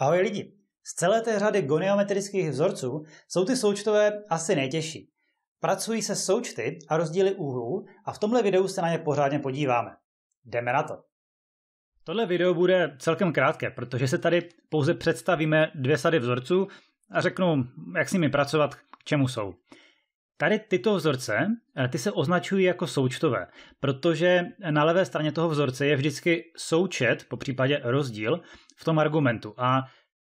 Ahoj lidi! Z celé té řady goniometrických vzorců jsou ty součtové asi nejtěžší. Pracují se součty a rozdíly úhlů a v tomhle videu se na ně pořádně podíváme. Jdeme na to! Tohle video bude celkem krátké, protože se tady pouze představíme dvě sady vzorců a řeknu, jak s nimi pracovat, k čemu jsou. Tady tyto vzorce, eh, ty se označují jako součtové, protože na levé straně toho vzorce je vždycky součet, po případě rozdíl, v tom argumentu. A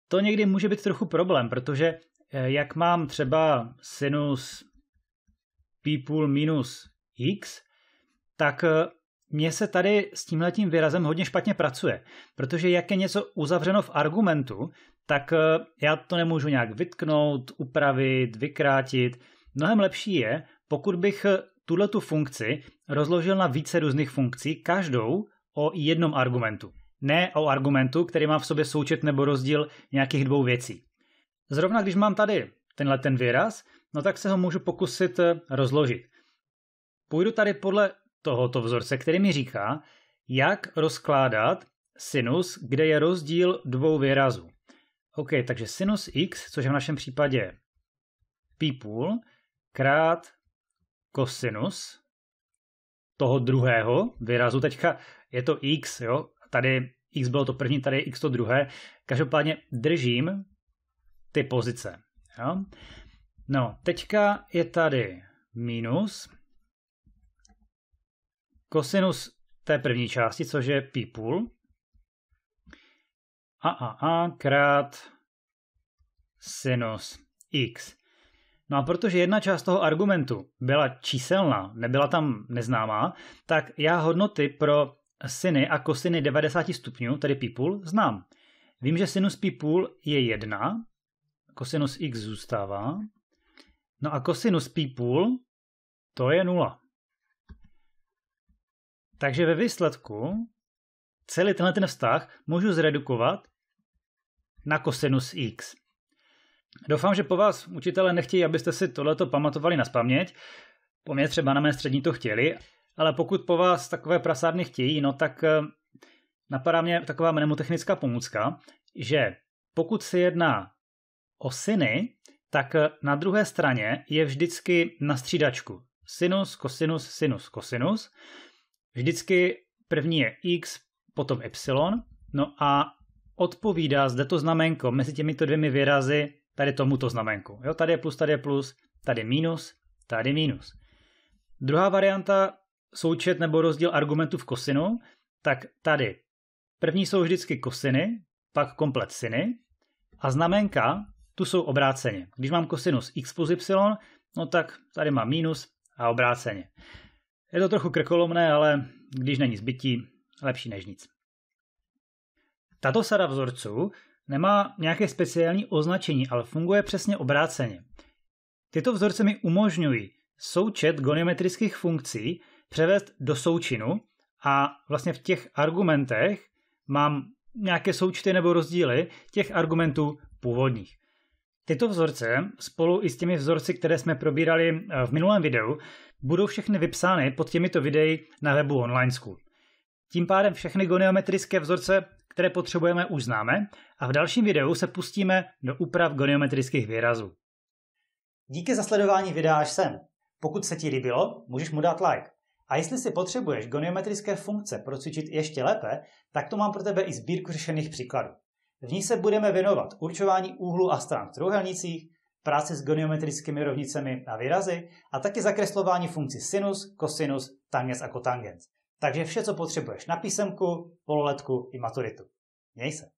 to někdy může být trochu problém, protože eh, jak mám třeba sinus půl minus x, tak eh, mně se tady s tímhletím výrazem hodně špatně pracuje, protože jak je něco uzavřeno v argumentu, tak eh, já to nemůžu nějak vytknout, upravit, vykrátit. Mnohem lepší je, pokud bych tuhle tu funkci rozložil na více různých funkcí, každou o jednom argumentu ne o argumentu, který má v sobě součet nebo rozdíl nějakých dvou věcí. Zrovna když mám tady tenhle ten výraz, no tak se ho můžu pokusit eh, rozložit. Půjdu tady podle tohoto vzorce, který mi říká, jak rozkládat sinus, kde je rozdíl dvou výrazů. OK, takže sinus x, což je v našem případě pi půl krát kosinus toho druhého výrazu. Teďka je to x, jo? Tady X bylo to první, tady je X to druhé. Každopádně držím ty pozice. Jo? No, teďka je tady minus kosinus té první části, což je pi půl. A a a krát sinus x. No a protože jedna část toho argumentu byla číselná, nebyla tam neznámá, tak já hodnoty pro Syny a kosiny 90 stupňů, tedy pi půl, znám. Vím, že sinus pi půl je 1, kosinus x zůstává, no a kosinus pi půl, to je 0. Takže ve výsledku celý tenhle ten vztah můžu zredukovat na kosinus x. Doufám, že po vás učitelé nechtějí, abyste si tohleto pamatovali na spaměť. Po mě třeba na mé střední to chtěli, ale pokud po vás takové prasárny chtějí, no tak eh, napadá mě taková mnemotechnická pomůcka, že pokud se jedná o syny, tak eh, na druhé straně je vždycky na střídačku. Sinus, kosinus, sinus, kosinus. Vždycky první je x, potom y. No a odpovídá zde to znamenko mezi těmito dvěmi výrazy tady tomuto znamenku. Jo, tady je plus, tady je plus, tady je minus, tady je minus. Druhá varianta součet nebo rozdíl argumentů v kosinu, tak tady první jsou vždycky kosiny, pak komplet siny a znamenka tu jsou obráceně. Když mám kosinus x plus y, no tak tady mám minus a obráceně. Je to trochu krkolomné, ale když není zbytí, lepší než nic. Tato sada vzorců nemá nějaké speciální označení, ale funguje přesně obráceně. Tyto vzorce mi umožňují součet goniometrických funkcí, převést do součinu a vlastně v těch argumentech mám nějaké součty nebo rozdíly těch argumentů původních. Tyto vzorce spolu i s těmi vzorci, které jsme probírali eh, v minulém videu, budou všechny vypsány pod těmito videí na webu Online School. Tím pádem všechny goniometrické vzorce, které potřebujeme, už známe a v dalším videu se pustíme do úprav goniometrických výrazů. Díky za sledování videa až sem. Pokud se ti líbilo, můžeš mu dát like. A jestli si potřebuješ goniometrické funkce procvičit ještě lépe, tak tu mám pro tebe i sbírku řešených příkladů. V ní se budeme věnovat určování úhlu a stran v trouhelnicích, práci s goniometrickými rovnicemi a výrazy a taky zakreslování funkcí sinus, kosinus, tangens a kotangens. Takže vše, co potřebuješ na písemku, pololetku i maturitu. Měj se!